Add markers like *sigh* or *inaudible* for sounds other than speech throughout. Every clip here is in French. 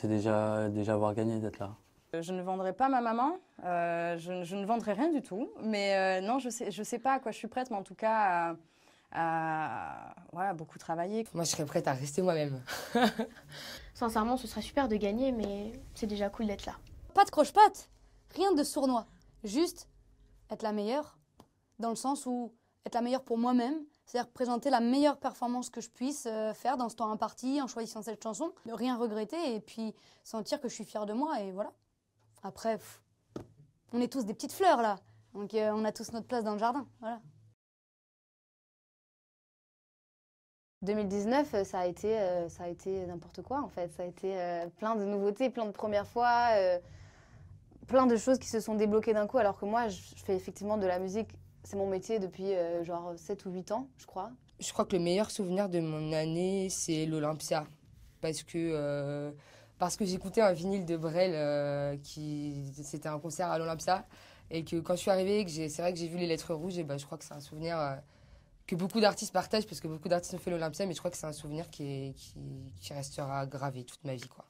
C'est déjà, déjà avoir gagné d'être là. Je ne vendrai pas ma maman, euh, je, ne vendrai rien du tout, mais euh, non, je ne sais, je sais pas à quoi je suis prête, mais en tout cas, à, beaucoup travailler. Moi, je serais prête à rester moi-même. *laughs* Sincèrement, ce serait super de gagner, mais c'est déjà cool d'être là. Pas de croche pote rien de sournois, juste être la meilleure, dans le sens où être la meilleure pour moi-même, c'est-à-dire présenter la meilleure performance que je puisse euh, faire dans ce temps imparti en choisissant cette chanson, ne rien regretter et puis sentir que je suis fière de moi et voilà. Après, on est tous des petites fleurs là, donc euh, on a tous notre place dans le jardin, voilà. 2019, euh, ça a été, ça a été n'importe quoi en fait. Ça a été plein de nouveautés, plein de premières fois, plein de choses qui se sont débloquées d'un coup. Alors que moi, je fais effectivement de la musique c'est mon métier depuis euh, genre 7 ou 8 ans, je crois. Je crois que le meilleur souvenir de mon année, c'est l'Olympia. Parce que, euh, que j'écoutais un vinyle de Brel, euh, qui c'était un concert à l'Olympia. Et que quand je suis arrivée, que c'est vrai que j'ai vu les lettres rouges, et ben, je crois que c'est un souvenir que beaucoup d'artistes partagent, parce que beaucoup d'artistes ont fait l'Olympia, mais je crois que c'est un souvenir qui, qui, restera gravé toute ma vie. quoi.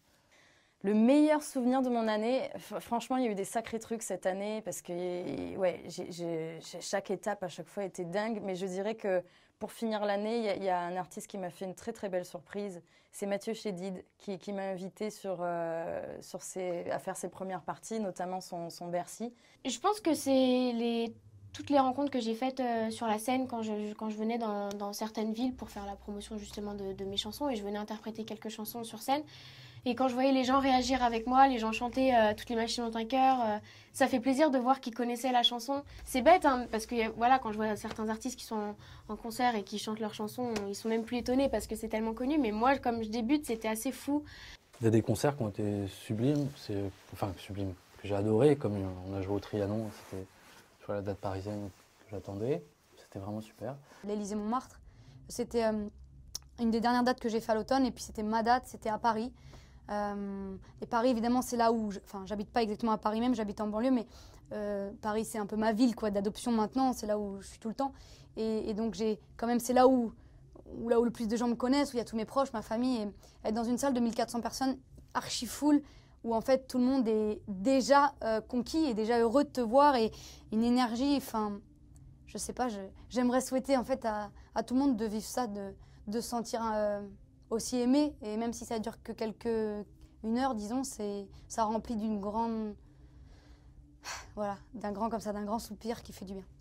Le meilleur souvenir de mon année, franchement, il y a eu des sacrés trucs cette année parce que ouais, chaque étape à chaque fois était dingue. Mais je dirais que pour finir l'année, il y a, un artiste qui m'a fait une très très belle surprise. C'est Mathieu Chédid qui, m'a invité euh, à faire ses premières parties, notamment son, son Bercy. Je pense que c'est les toutes les rencontres que j'ai faites euh, sur la scène quand je, quand je venais dans, certaines villes pour faire la promotion justement de, mes chansons et je venais interpréter quelques chansons sur scène. Et quand je voyais les gens réagir avec moi, les gens chanter euh, Toutes les machines ont un cœur, euh, ça fait plaisir de voir qu'ils connaissaient la chanson. C'est bête, hein, parce que voilà, quand je vois certains artistes qui sont en, concert et qui chantent leurs chansons, ils sont même plus étonnés parce que c'est tellement connu. Mais moi, comme je débute, c'était assez fou. Il y a des concerts qui ont été sublimes, enfin sublimes, que j'ai adoré, comme on a joué au Trianon, c'était la date parisienne que j'attendais. C'était vraiment super. L'Élysée Montmartre, c'était euh, une des dernières dates que j'ai fait à l'automne. Et puis c'était ma date, c'était à Paris. Euh, et Paris, évidemment, c'est là où, enfin, j'habite pas exactement à Paris même, j'habite en banlieue, mais euh, Paris, c'est un peu ma ville, quoi, d'adoption maintenant. C'est là où je suis tout le temps. Et, donc j'ai, quand même, c'est là où, où là où le plus de gens me connaissent, où il y a tous mes proches, ma famille. Et être dans une salle de 1400 personnes, archi full, où en fait tout le monde est déjà euh, conquis et déjà heureux de te voir et une énergie, enfin, je sais pas, j'aimerais souhaiter en fait à, tout le monde de vivre ça, de de sentir euh, aussi aimé et même si ça dure que quelques une heure, disons, c'est ça remplit d'une grande voilà, d'un grand comme ça, d'un grand soupir qui fait du bien.